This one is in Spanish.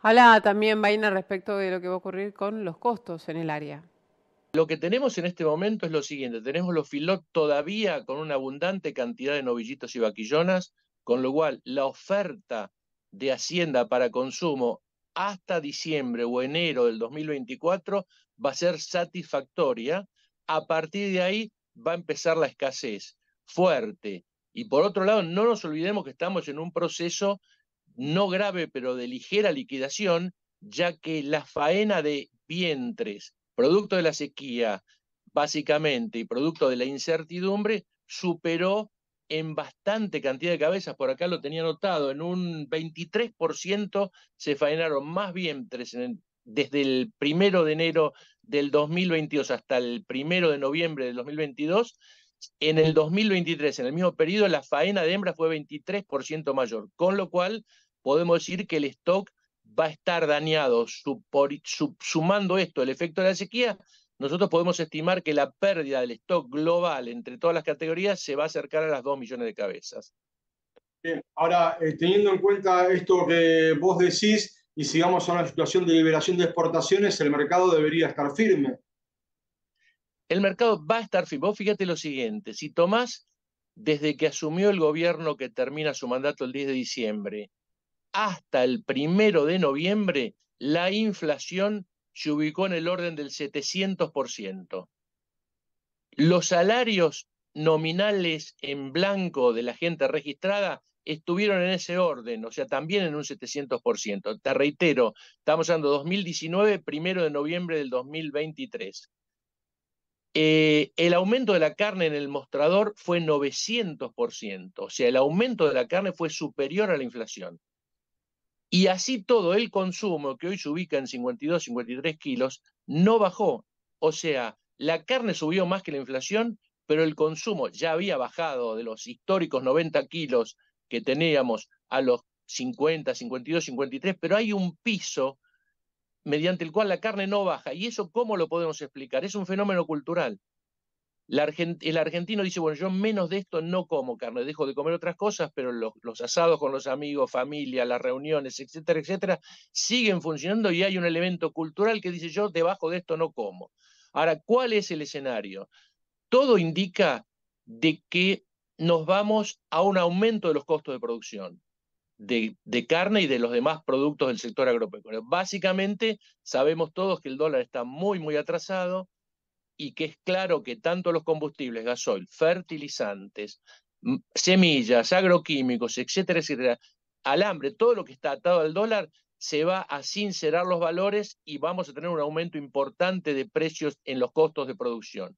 Hola también, Vaina, respecto de lo que va a ocurrir con los costos en el área. Lo que tenemos en este momento es lo siguiente, tenemos los filot todavía con una abundante cantidad de novillitos y vaquillonas, con lo cual la oferta de Hacienda para consumo hasta diciembre o enero del 2024 va a ser satisfactoria. A partir de ahí va a empezar la escasez fuerte. Y por otro lado, no nos olvidemos que estamos en un proceso no grave pero de ligera liquidación, ya que la faena de vientres, producto de la sequía básicamente y producto de la incertidumbre, superó en bastante cantidad de cabezas, por acá lo tenía notado, en un 23% se faenaron más vientres desde el primero de enero del 2022 hasta el primero de noviembre del 2022. En el 2023, en el mismo periodo, la faena de hembras fue 23% mayor, con lo cual podemos decir que el stock va a estar dañado. sumando esto, el efecto de la sequía, nosotros podemos estimar que la pérdida del stock global entre todas las categorías se va a acercar a las 2 millones de cabezas. Bien, ahora, eh, teniendo en cuenta esto que vos decís, y sigamos a una situación de liberación de exportaciones, el mercado debería estar firme. El mercado va a estar firme. Vos fíjate lo siguiente, si tomás desde que asumió el gobierno que termina su mandato el 10 de diciembre, hasta el primero de noviembre, la inflación se ubicó en el orden del 700%. Los salarios nominales en blanco de la gente registrada estuvieron en ese orden, o sea, también en un 700%. Te reitero, estamos hablando 2019, primero de noviembre del 2023. Eh, el aumento de la carne en el mostrador fue 900%, o sea, el aumento de la carne fue superior a la inflación. Y así todo el consumo, que hoy se ubica en 52, 53 kilos, no bajó. O sea, la carne subió más que la inflación, pero el consumo ya había bajado de los históricos 90 kilos que teníamos a los 50, 52, 53, pero hay un piso mediante el cual la carne no baja. ¿Y eso cómo lo podemos explicar? Es un fenómeno cultural el argentino dice, bueno, yo menos de esto no como carne, dejo de comer otras cosas, pero los, asados con los amigos, familia, las reuniones, etcétera, etcétera, siguen funcionando y hay un elemento cultural que dice, yo debajo de esto no como. Ahora, ¿cuál es el escenario? Todo indica de que nos vamos a un aumento de los costos de producción de, de, carne y de los demás productos del sector agropecuario. Básicamente, sabemos todos que el dólar está muy, muy atrasado, y que es claro que tanto los combustibles, gasoil, fertilizantes, semillas, agroquímicos, etcétera, etcétera, alambre, todo lo que está atado al dólar, se va a sincerar los valores y vamos a tener un aumento importante de precios en los costos de producción.